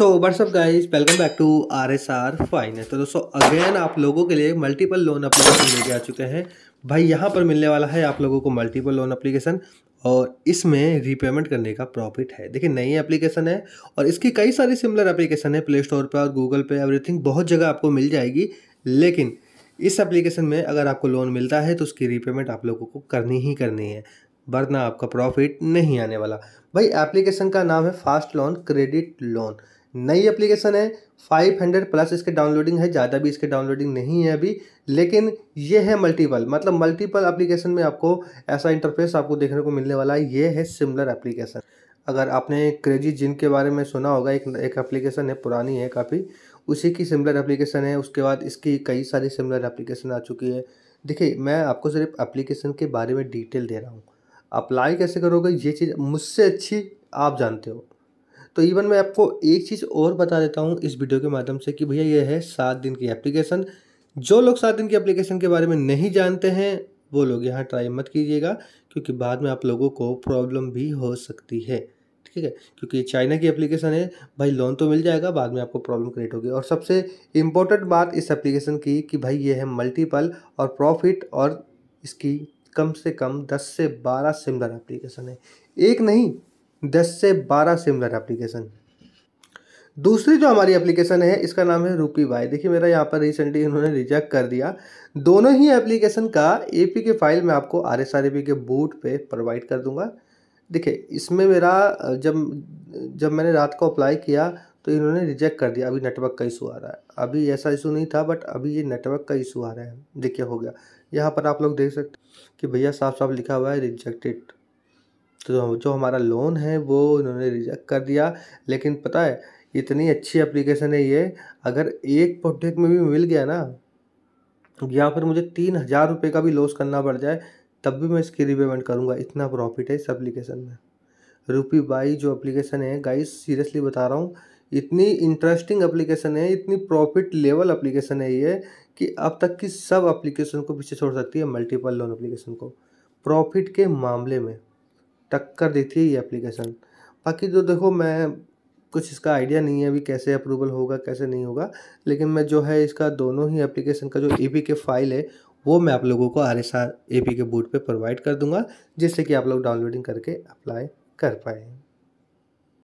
so what's up guys welcome back to R S R finance तो दोस्तों again आप लोगों के लिए मल्टीपल लोन अप्लीकेशन लेके आ चुके हैं भाई यहाँ पर मिलने वाला है आप लोगों को मल्टीपल लोन अप्लीकेशन और इसमें रीपेमेंट करने का प्रॉफिट है देखिए नई एप्लीकेशन है और इसकी कई सारी सिमिलर एप्लीकेशन है प्ले स्टोर पर और गूगल पे एवरीथिंग बहुत जगह आपको मिल जाएगी लेकिन इस एप्लीकेशन में अगर आपको लोन मिलता है तो उसकी रीपेमेंट आप लोगों को करनी ही करनी है वरना आपका प्रॉफिट नहीं आने वाला भाई एप्लीकेशन का नाम है फास्ट लोन क्रेडिट लोन नई एप्लीकेशन है 500 प्लस इसके डाउनलोडिंग है ज़्यादा भी इसके डाउनलोडिंग नहीं है अभी लेकिन ये है मल्टीपल मतलब मल्टीपल एप्लीकेशन में आपको ऐसा इंटरफेस आपको देखने को मिलने वाला है ये है सिमिलर एप्लीकेशन अगर आपने क्रेजी जिन के बारे में सुना होगा एक एक एप्लीकेशन है पुरानी है काफ़ी उसी की सिमिलर एप्लीकेशन है उसके बाद इसकी कई सारी सिमिलर एप्लीकेशन आ चुकी है देखिए मैं आपको सिर्फ एप्लीकेशन के बारे में डिटेल दे रहा हूँ अप्लाई कैसे करोगे ये चीज़ मुझसे अच्छी आप जानते हो तो इवन मैं आपको एक चीज़ और बता देता हूँ इस वीडियो के माध्यम से कि भैया ये है सात दिन की एप्लीकेशन जो लोग सात दिन की एप्लीकेशन के बारे में नहीं जानते हैं वो लोग यहाँ ट्राई मत कीजिएगा क्योंकि बाद में आप लोगों को प्रॉब्लम भी हो सकती है ठीक है क्योंकि चाइना की एप्लीकेशन है भाई लोन तो मिल जाएगा बाद में आपको प्रॉब्लम क्रिएट होगी और सबसे इम्पोर्टेंट बात इस एप्लीकेशन की कि भाई ये है मल्टीपल और प्रॉफिट और इसकी कम से कम 10 से 12 सिमिलर एप्लीकेशन है एक नहीं दस से बारह सिमिलर एप्लीकेशन दूसरी जो हमारी एप्लीकेशन है इसका नाम है रूपी बाई देखिए मेरा यहाँ पर रिसेंटली इन्होंने रिजेक्ट कर दिया दोनों ही एप्लीकेशन का पी के फाइल मैं आपको R S R A P K bot पे प्रोवाइड कर दूंगा देखिए इसमें मेरा जब जब मैंने रात को अप्लाई किया तो इन्होंने रिजेक्ट कर दिया अभी नेटवर्क का इशू आ रहा है अभी ऐसा इशू नहीं था बट अभी ये नेटवर्क का इशू आ रहा है देखिए हो गया यहाँ पर आप लोग देख सकते कि भैया साफ साफ लिखा हुआ है रिजेक्टेड तो जो हमारा लोन है वो इन्होंने रिजेक्ट कर दिया लेकिन पता है इतनी अच्छी एप्लीकेशन है ये अगर एक प्रोडक्ट में भी मिल गया ना या फिर मुझे तीन हज़ार रुपये का भी लॉस करना पड़ जाए तब भी मैं इसकी रिपेमेंट करूँगा इतना प्रॉफिट है इस एप्लीकेशन में रूपी बाई जो एप्लीकेशन है गाइस सीरियसली बता रहा हूँ इतनी इंटरेस्टिंग एप्लीकेशन है इतनी प्रॉफिट लेवल एप्लीकेशन है ये कि अब तक की सब एप्लीकेशन को पीछे छोड़ सकती है मल्टीपल लोन एप्लीकेशन को प्रॉफिट के मामले में टक्कर देती है ये एप्लीकेशन बाकी जो देखो मैं कुछ इसका आइडिया नहीं है अभी कैसे अप्रूवल होगा कैसे नहीं होगा लेकिन मैं जो है इसका दोनों ही एप्लीकेशन का जो ए के फाइल है वो मैं आप लोगों को R S R A P K bot पर प्रोवाइड कर दूंगा जिससे कि आप लोग डाउनलोडिंग करके अप्लाई कर पाएँ